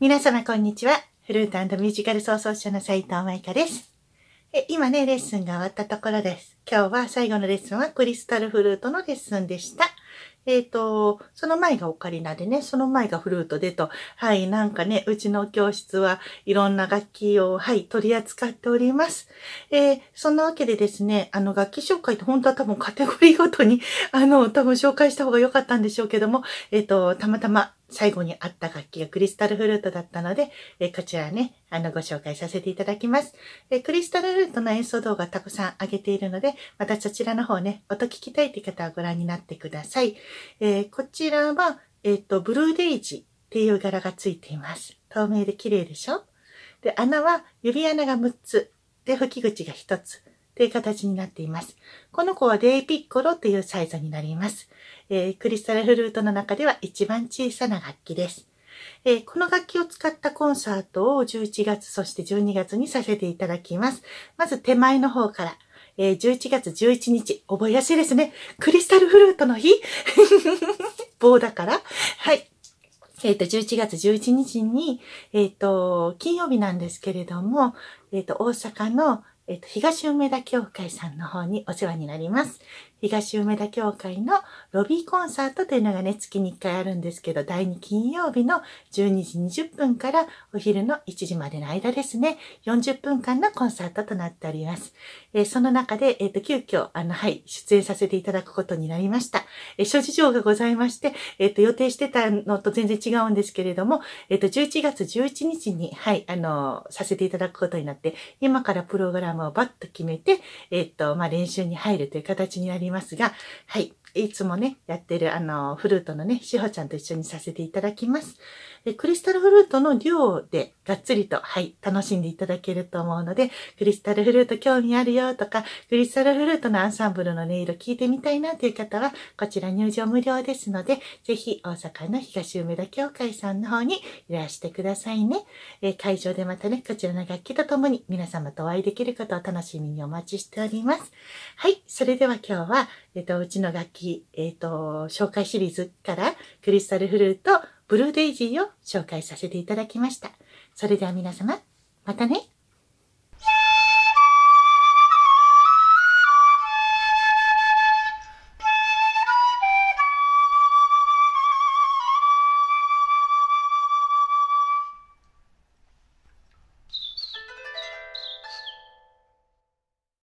皆様こんにちは。フルートミュージカル創造者の斉藤舞香です。え今ね、レッスンが終わったところです。今日は最後のレッスンはクリスタルフルートのレッスンでした。えっ、ー、と、その前がオカリナでね、その前がフルートでと、はい、なんかね、うちの教室はいろんな楽器を、はい、取り扱っております。えー、そんなわけでですね、あの、楽器紹介って本当は多分カテゴリーごとに、あの、多分紹介した方が良かったんでしょうけども、えっ、ー、と、たまたま最後にあった楽器がクリスタルフルートだったので、えこちらね、あの、ご紹介させていただきます。えクリスタルフルートの演奏動画たくさん上げているので、またそちらの方ね、音聞きたいという方はご覧になってください。えー、こちらは、えっ、ー、と、ブルーデイジーっていう柄がついています。透明で綺麗でしょで、穴は指穴が6つ、で、吹き口が1つ。という形になっています。この子はデイピッコロというサイズになります。えー、クリスタルフルートの中では一番小さな楽器です。えー、この楽器を使ったコンサートを11月、そして12月にさせていただきます。まず手前の方から、えー、11月11日、覚えやすいですね。クリスタルフルートの日 棒だから。はい。えっ、ー、と、11月11日に、えっ、ー、と、金曜日なんですけれども、えっ、ー、と、大阪の、えっと、東梅田協会さんの方にお世話になります。東梅田協会のロビーコンサートというのがね、月に1回あるんですけど、第2金曜日の12時20分からお昼の1時までの間ですね、40分間のコンサートとなっております。えー、その中で、えっ、ー、と、急遽、あの、はい、出演させていただくことになりました。えー、諸事情がございまして、えっ、と、予定してたのと全然違うんですけれども、えっ、と、11月11日に、はい、あの、させていただくことになって、今からプログラムもうバッと決めて、えっと、まあ、練習に入るという形になりますが、はい。いつもね、やってるあの、フルートのね、しほちゃんと一緒にさせていただきます。え、クリスタルフルートの量でがっつりと、はい、楽しんでいただけると思うので、クリスタルフルート興味あるよとか、クリスタルフルートのアンサンブルの音色聞いてみたいなという方は、こちら入場無料ですので、ぜひ大阪の東梅田協会さんの方にいらしてくださいね。え会場でまたね、こちらの楽器とともに皆様とお会いできることを楽しみにお待ちしております。はい、それでは今日は、えっ、と、うちの楽器き、えっ、ー、と、紹介シリーズからクリスタルフルート、ブルーデイジーを紹介させていただきました。それでは皆様、またね。